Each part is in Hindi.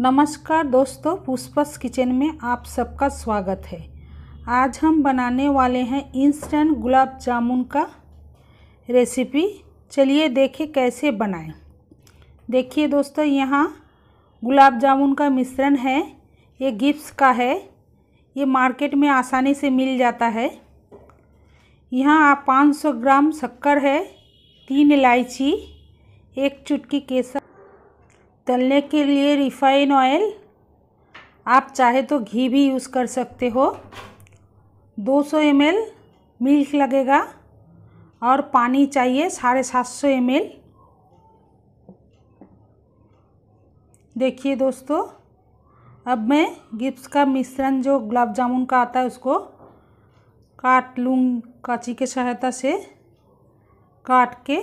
नमस्कार दोस्तों पुष्पस किचन में आप सबका स्वागत है आज हम बनाने वाले हैं इंस्टेंट गुलाब जामुन का रेसिपी चलिए देखें कैसे बनाएं देखिए दोस्तों यहाँ गुलाब जामुन का मिश्रण है ये गिप्स का है ये मार्केट में आसानी से मिल जाता है यहाँ आप 500 ग्राम शक्कर है तीन इलायची एक चुटकी केसर तलने के लिए रिफाइन ऑयल आप चाहे तो घी भी यूज़ कर सकते हो 200 सौ एम मिल्क लगेगा और पानी चाहिए साढ़े सात सौ एम देखिए दोस्तों अब मैं गिप्स का मिश्रण जो गुलाब जामुन का आता है उसको काट लूँ कांची के सहायता से काट के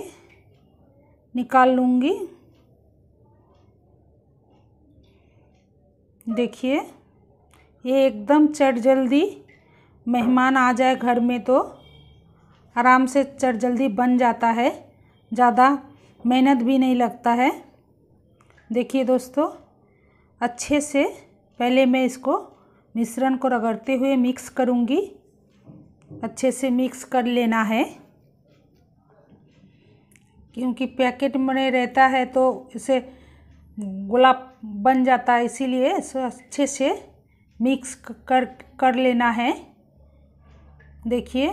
निकाल लूँगी देखिए ये एकदम चट जल्दी मेहमान आ जाए घर में तो आराम से चट जल्दी बन जाता है ज़्यादा मेहनत भी नहीं लगता है देखिए दोस्तों अच्छे से पहले मैं इसको मिश्रण को रगड़ते हुए मिक्स करूँगी अच्छे से मिक्स कर लेना है क्योंकि पैकेट में रहता है तो इसे गुलाब बन जाता है इसीलिए अच्छे से मिक्स कर कर लेना है देखिए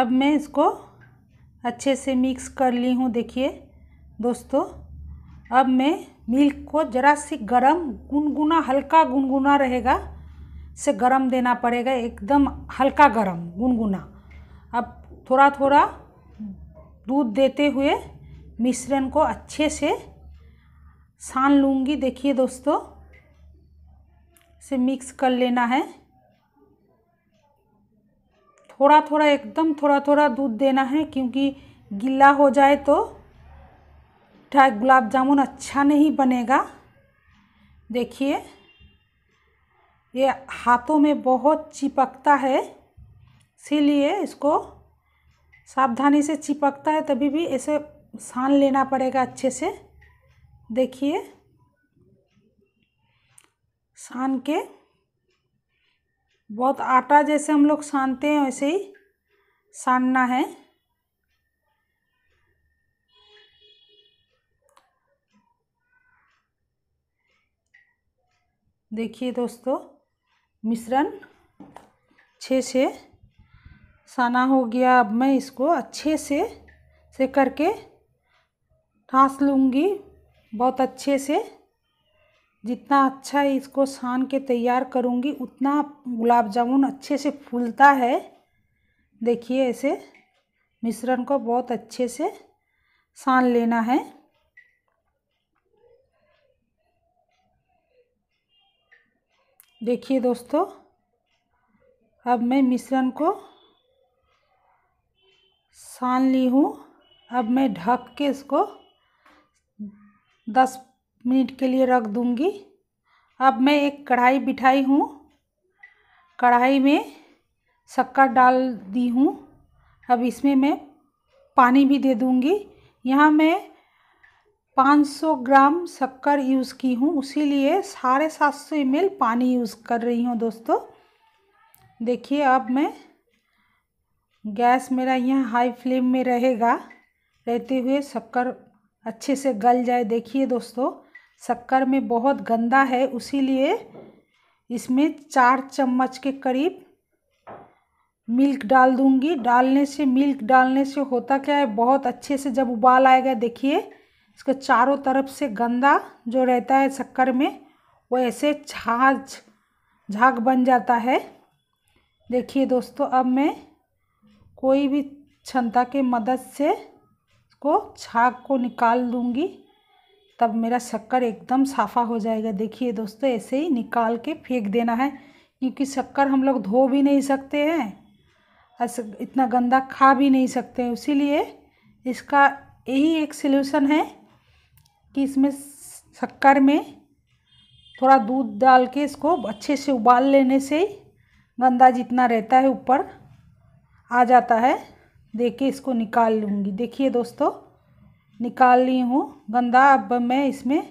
अब मैं इसको अच्छे से मिक्स कर ली हूँ देखिए दोस्तों अब मैं मिल्क को ज़रा सी गरम गुनगुना हल्का गुनगुना रहेगा से गरम देना पड़ेगा एकदम हल्का गरम गुनगुना अब थोड़ा थोड़ा दूध देते हुए मिश्रण को अच्छे से सान लूँगी देखिए दोस्तों से मिक्स कर लेना है थोड़ा थोड़ा एकदम थोड़ा थोड़ा दूध देना है क्योंकि गीला हो जाए तो ठाक गुलाब जामुन अच्छा नहीं बनेगा देखिए ये हाथों में बहुत चिपकता है इसीलिए इसको सावधानी से चिपकता है तभी भी इसे सान लेना पड़ेगा अच्छे से देखिए सान के बहुत आटा जैसे हम लोग सानते हैं वैसे ही सानना है देखिए दोस्तों मिश्रण अच्छे से साना हो गया अब मैं इसको अच्छे से से करके ठास लूँगी बहुत अच्छे से जितना अच्छा इसको सान के तैयार करूँगी उतना गुलाब जामुन अच्छे से फूलता है देखिए ऐसे मिश्रण को बहुत अच्छे से सान लेना है देखिए दोस्तों अब मैं मिश्रण को सान ली हूँ अब मैं ढक के इसको दस मिनट के लिए रख दूँगी अब मैं एक कढ़ाई बिठाई हूँ कढ़ाई में शक्कर डाल दी हूँ अब इसमें मैं पानी भी दे दूँगी यहाँ मैं 500 ग्राम शक्कर यूज़ की हूँ उसीलिए साढ़े सात सौ एम पानी यूज़ कर रही हूँ दोस्तों देखिए अब मैं गैस मेरा यहाँ हाई फ्लेम में रहेगा रहते हुए शक्कर अच्छे से गल जाए देखिए दोस्तों शक्कर में बहुत गंदा है उसीलिए इसमें चार चम्मच के करीब मिल्क डाल दूंगी डालने से मिल्क डालने से होता क्या है बहुत अच्छे से जब उबाल आएगा देखिए इसको चारों तरफ से गंदा जो रहता है शक्कर में वो ऐसे छाछ झाग बन जाता है देखिए दोस्तों अब मैं कोई भी क्षमता के मदद से इसको छाग को निकाल दूँगी तब मेरा शक्कर एकदम साफ़ा हो जाएगा देखिए दोस्तों ऐसे ही निकाल के फेंक देना है क्योंकि शक्कर हम लोग धो भी नहीं सकते हैं इतना गंदा खा भी नहीं सकते हैं उसीलिए इसका यही एक सलूशन है कि इसमें शक्कर में थोड़ा दूध डाल के इसको अच्छे से उबाल लेने से गंदा जितना रहता है ऊपर आ जाता है दे के इसको निकाल लूँगी देखिए दोस्तों निकाल ली हूँ गंदा अब मैं इसमें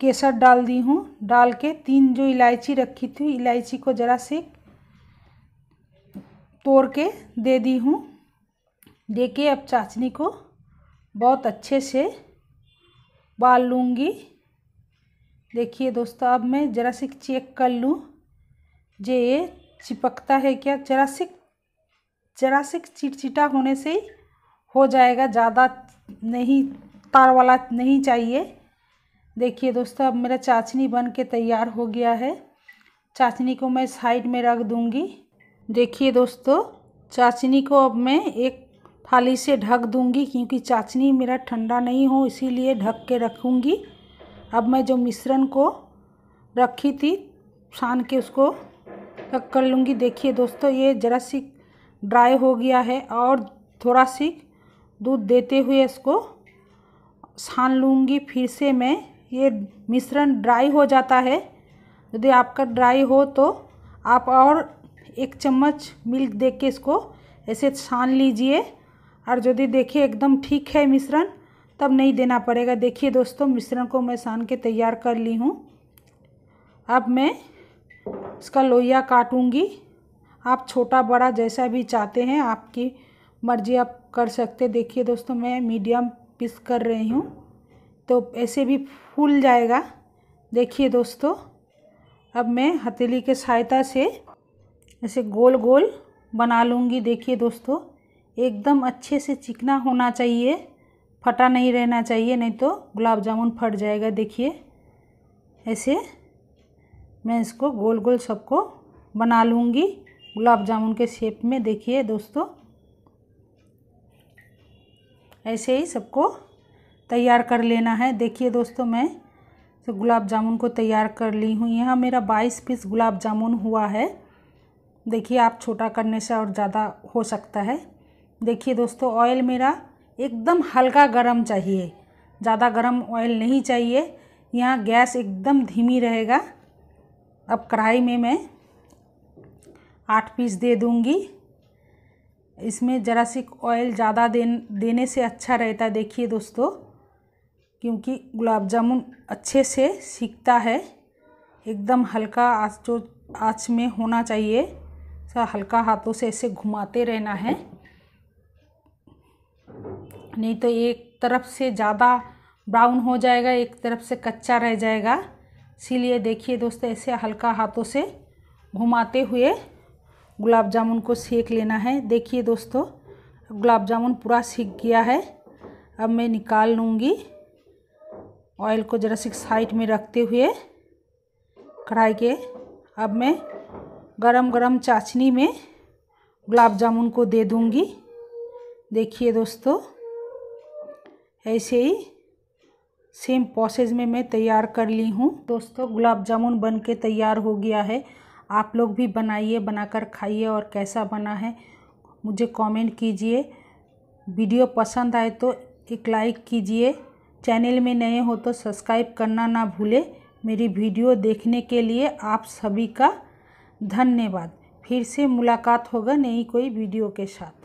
केसर डाल दी हूँ डाल के तीन जो इलायची रखी थी इलायची को ज़रा से तोड़ के दे दी हूँ दे के अब चाचनी को बहुत अच्छे से बाल लूँगी देखिए दोस्तों अब मैं ज़रा से चेक कर लूँ जे ये चिपकता है क्या ज़रा से जरा से चिटचिटा होने से हो जाएगा ज़्यादा नहीं तार वाला नहीं चाहिए देखिए दोस्तों अब मेरा चाचनी बन के तैयार हो गया है चाचनी को मैं साइड में रख दूँगी देखिए दोस्तों चाचनी को अब मैं एक थाली से ढक दूँगी क्योंकि चाचनी मेरा ठंडा नहीं हो इसीलिए ढक के रखूँगी अब मैं जो मिश्रण को रखी थी छान के उसको रख कर लूँगी देखिए दोस्तों ये ज़रा सी ड्राई हो गया है और थोड़ा सी दूध देते हुए इसको छान लूँगी फिर से मैं ये मिश्रण ड्राई हो जाता है यदि आपका ड्राई हो तो आप और एक चम्मच मिल्क दे के इसको ऐसे छान लीजिए और यदि देखिए एकदम ठीक है मिश्रण तब नहीं देना पड़ेगा देखिए दोस्तों मिश्रण को मैं सान के तैयार कर ली हूँ अब मैं इसका लोहिया काटूँगी आप छोटा बड़ा जैसा भी चाहते हैं आपकी मर्जी आप कर सकते देखिए दोस्तों मैं मीडियम पीस कर रही हूँ तो ऐसे भी फूल जाएगा देखिए दोस्तों अब मैं हथेली के सहायता से ऐसे गोल गोल बना लूँगी देखिए दोस्तों एकदम अच्छे से चिकना होना चाहिए फटा नहीं रहना चाहिए नहीं तो गुलाब जामुन फट जाएगा देखिए ऐसे मैं इसको गोल गोल सबको बना लूँगी गुलाब जामुन के शेप में देखिए दोस्तों ऐसे ही सबको तैयार कर लेना है देखिए दोस्तों मैं तो गुलाब जामुन को तैयार कर ली हूँ यहाँ मेरा बाईस पीस गुलाब जामुन हुआ है देखिए आप छोटा करने से और ज़्यादा हो सकता है देखिए दोस्तों ऑयल मेरा एकदम हल्का गरम चाहिए ज़्यादा गरम ऑयल नहीं चाहिए यहाँ गैस एकदम धीमी रहेगा अब कढ़ाई में मैं आठ पीस दे दूँगी इसमें ज़रा सी ऑयल ज़्यादा दे देने से अच्छा रहता है देखिए दोस्तों क्योंकि गुलाब जामुन अच्छे से सीखता है एकदम हल्का आँच जो आँच में होना चाहिए हल्का हाथों से ऐसे घुमाते रहना है नहीं तो एक तरफ से ज़्यादा ब्राउन हो जाएगा एक तरफ से कच्चा रह जाएगा इसीलिए देखिए दोस्तों ऐसे हल्का हाथों से घुमाते हुए गुलाब जामुन को सेक लेना है देखिए दोस्तों गुलाब जामुन पूरा सीख गया है अब मैं निकाल लूँगी ऑयल को ज़रा सी साइड में रखते हुए कढ़ाई के अब मैं गरम गरम चाशनी में गुलाब जामुन को दे दूँगी देखिए दोस्तों ऐसे ही सेम प्रोसेस में मैं तैयार कर ली हूँ दोस्तों गुलाब जामुन बन के तैयार हो गया है आप लोग भी बनाइए बनाकर खाइए और कैसा बना है मुझे कमेंट कीजिए वीडियो पसंद आए तो एक लाइक कीजिए चैनल में नए हो तो सब्सक्राइब करना ना भूले मेरी वीडियो देखने के लिए आप सभी का धन्यवाद फिर से मुलाकात होगा नई कोई वीडियो के साथ